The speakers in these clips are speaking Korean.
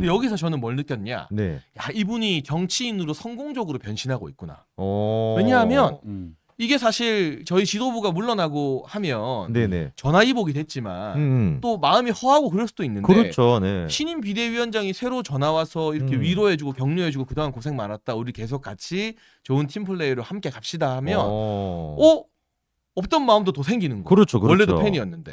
근데 여기서 저는 뭘 느꼈냐? 네. 야 이분이 정치인으로 성공적으로 변신하고 있구나. 어... 왜냐하면 음. 이게 사실 저희 지도부가 물러나고 하면 네네. 네. 전화위복이 됐지만 음, 음. 또 마음이 허하고 그럴 수도 있는데 그렇죠, 네. 신임 비대위원장이 새로 전화 와서 이렇게 음. 위로해주고 격려해주고 그동안 고생 많았다 우리 계속 같이 좋은 팀 플레이로 함께 갑시다 하면 어, 어? 없던 마음도 더 생기는 거예요. 그렇죠, 그렇죠. 원래도 팬이었는데.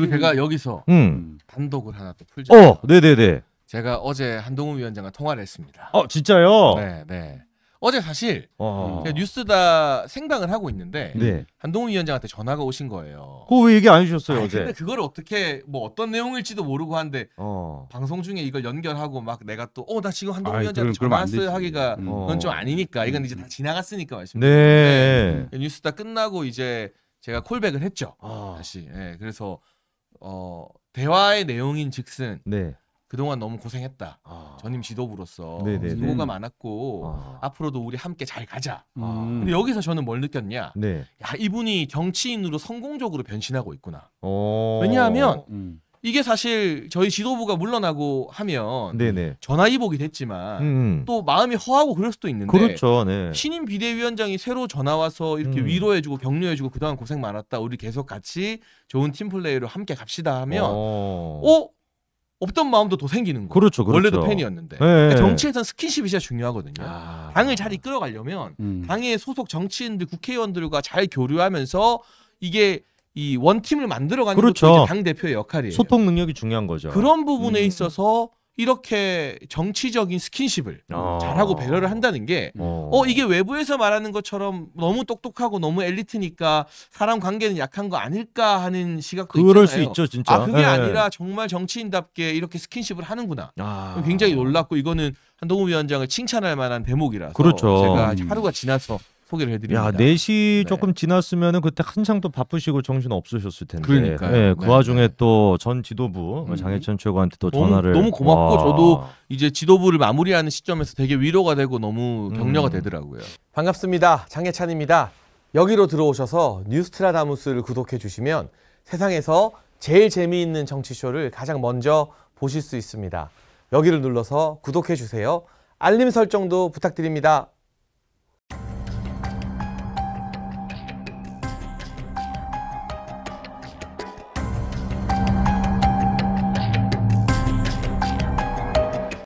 그리고 음. 제가 여기서 음. 음. 단독을 하나 또 풀자. 어, 네네네. 제가 어제 한동훈 위원장과 통화를 했습니다. 어, 진짜요? 네, 네. 어제 사실 어, 어, 제가 어. 뉴스다 생방을 하고 있는데 네. 한동훈 위원장한테 전화가 오신 거예요. 그왜 얘기 안 해주셨어요 어제? 근데 그걸 어떻게 뭐 어떤 내용일지도 모르고 한데 어. 방송 중에 이걸 연결하고 막 내가 또어나 지금 한동훈 위원장 전화 왔어요 하기가 음. 그건 좀 아니니까 이건 이제 다 음. 지나갔으니까 말씀드렸는데 네. 뉴스다 끝나고 이제 제가 콜백을 했죠. 아. 다시 네, 그래서 어 대화의 내용인 즉슨 네. 그동안 너무 고생했다. 아. 전임 지도부로서 네네네. 수고가 네, 네. 많았고 아. 앞으로도 우리 함께 잘 가자. 아. 음. 근데 여기서 저는 뭘 느꼈냐? 네. 야 이분이 정치인으로 성공적으로 변신하고 있구나. 오. 어. 왜냐하면 음. 이게 사실 저희 지도부가 물러나고 하면 네네. 네. 전화위복이 됐지만 음, 음. 또 마음이 허하고 그럴 수도 있는데 그렇죠. 네. 신임 비대위원장이 새로 전화 와서 이렇게 음. 위로해주고 격려해주고 그동안 고생 많았다. 우리 계속 같이 좋은 팀 플레이로 함께 갑시다 하면 어. 오. 어? 없던 마음도 더 생기는 거예요. 그렇죠, 그렇죠. 원래도 팬이었는데 네. 그러니까 정치에선 스킨십이 진짜 중요하거든요. 아. 당을 잘 이끌어가려면 음. 당의 소속 정치인들, 국회의원들과 잘 교류하면서 이게 이 원팀을 만들어가는 그렇죠. 당 대표의 역할이에요. 소통 능력이 중요한 거죠. 그런 부분에 음. 있어서 이렇게 정치적인 스킨십을 아. 잘하고 배려를 한다는 게, 어. 어. 이게 외부에서 말하는 것처럼 너무 똑똑하고 너무 엘리트니까 사람 관계는 약한 거 아닐까 하는 시각도 그럴 있잖아요. 수 있죠, 진짜. 아, 그게 네. 아니라 정말 정치인답게 이렇게 스킨십을 하는구나. 아. 굉장히 놀랐고, 이거는 한동훈 위원장을 칭찬할 만한 대목이라서. 그렇죠. 제가 하루가 지나서 소개를 해드립니다. 야, 4시 네. 조금 지났으면 그때 한창 또 바쁘시고 정신 없으셨을 텐데. 그러니까. 네, 그 네. 와중에 네. 또전 지도부 음. 장해천 최고한테 또 전화를 너무 고맙고 와. 저도 이제 지도부를 마무리하는 시점에서 되게 위로가 되고 너무 음. 격려가 음. 되더라고요. 반갑습니다. 장해찬입니다. 여기로 들어오셔서 뉴스트라다무스를 구독해 주시면 세상에서 제일 재미있는 정치쇼를 가장 먼저 보실 수 있습니다. 여기를 눌러서 구독해 주세요. 알림 설정도 부탁드립니다.